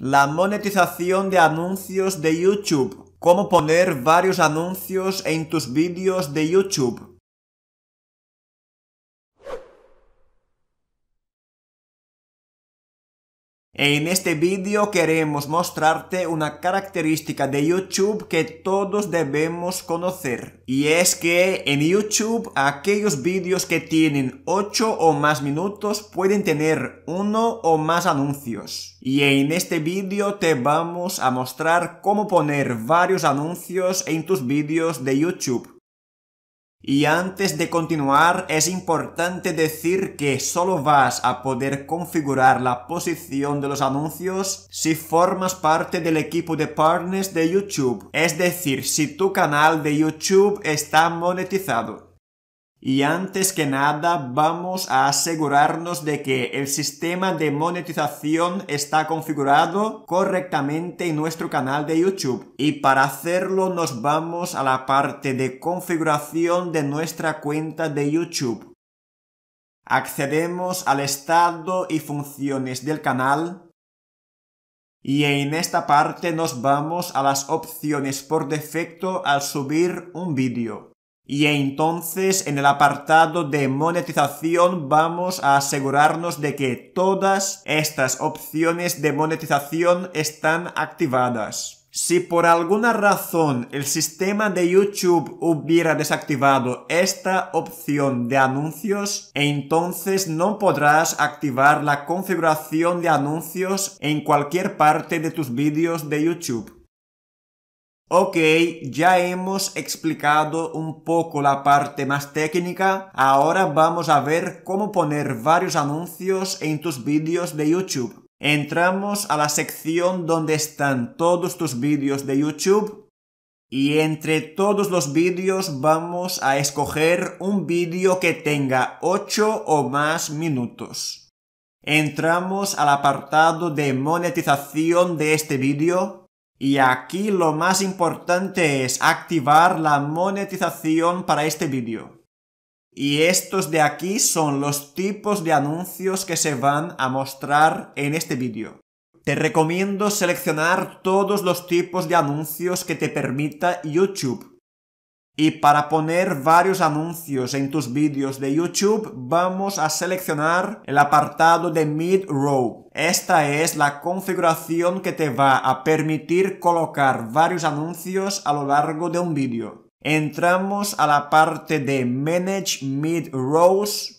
La monetización de anuncios de YouTube. Cómo poner varios anuncios en tus vídeos de YouTube. En este vídeo queremos mostrarte una característica de YouTube que todos debemos conocer. Y es que en YouTube aquellos vídeos que tienen 8 o más minutos pueden tener uno o más anuncios. Y en este vídeo te vamos a mostrar cómo poner varios anuncios en tus vídeos de YouTube. Y antes de continuar, es importante decir que solo vas a poder configurar la posición de los anuncios si formas parte del equipo de partners de YouTube. Es decir, si tu canal de YouTube está monetizado. Y antes que nada vamos a asegurarnos de que el sistema de monetización está configurado correctamente en nuestro canal de YouTube. Y para hacerlo nos vamos a la parte de configuración de nuestra cuenta de YouTube. Accedemos al estado y funciones del canal. Y en esta parte nos vamos a las opciones por defecto al subir un vídeo. Y entonces en el apartado de monetización vamos a asegurarnos de que todas estas opciones de monetización están activadas. Si por alguna razón el sistema de YouTube hubiera desactivado esta opción de anuncios, entonces no podrás activar la configuración de anuncios en cualquier parte de tus vídeos de YouTube. Ok, ya hemos explicado un poco la parte más técnica, ahora vamos a ver cómo poner varios anuncios en tus vídeos de YouTube. Entramos a la sección donde están todos tus vídeos de YouTube y entre todos los vídeos vamos a escoger un vídeo que tenga 8 o más minutos. Entramos al apartado de monetización de este vídeo y aquí lo más importante es activar la monetización para este vídeo. Y estos de aquí son los tipos de anuncios que se van a mostrar en este vídeo. Te recomiendo seleccionar todos los tipos de anuncios que te permita YouTube y para poner varios anuncios en tus vídeos de YouTube, vamos a seleccionar el apartado de Mid Row. Esta es la configuración que te va a permitir colocar varios anuncios a lo largo de un vídeo. Entramos a la parte de Manage Mid Rows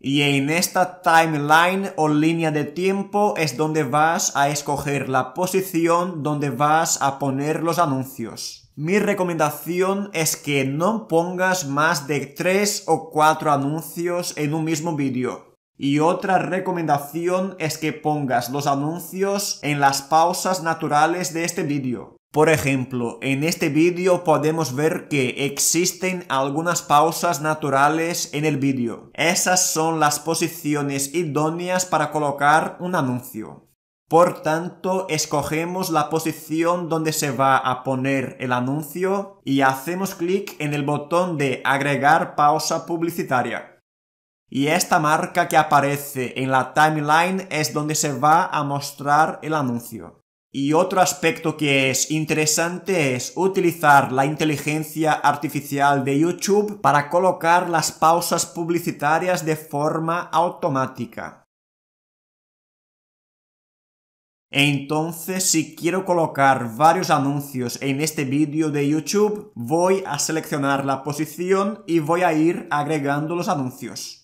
y en esta timeline o línea de tiempo es donde vas a escoger la posición donde vas a poner los anuncios. Mi recomendación es que no pongas más de 3 o 4 anuncios en un mismo vídeo. Y otra recomendación es que pongas los anuncios en las pausas naturales de este vídeo. Por ejemplo, en este vídeo podemos ver que existen algunas pausas naturales en el vídeo. Esas son las posiciones idóneas para colocar un anuncio. Por tanto, escogemos la posición donde se va a poner el anuncio y hacemos clic en el botón de agregar pausa publicitaria. Y esta marca que aparece en la timeline es donde se va a mostrar el anuncio. Y otro aspecto que es interesante es utilizar la inteligencia artificial de YouTube para colocar las pausas publicitarias de forma automática. Entonces, si quiero colocar varios anuncios en este vídeo de YouTube, voy a seleccionar la posición y voy a ir agregando los anuncios.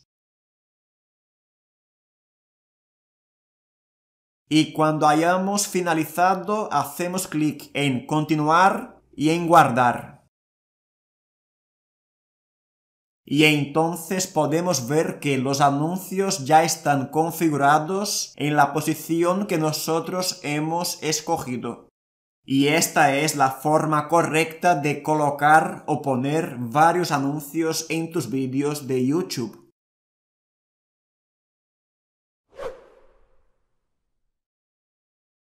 y cuando hayamos finalizado hacemos clic en continuar y en guardar. Y entonces podemos ver que los anuncios ya están configurados en la posición que nosotros hemos escogido. Y esta es la forma correcta de colocar o poner varios anuncios en tus vídeos de YouTube.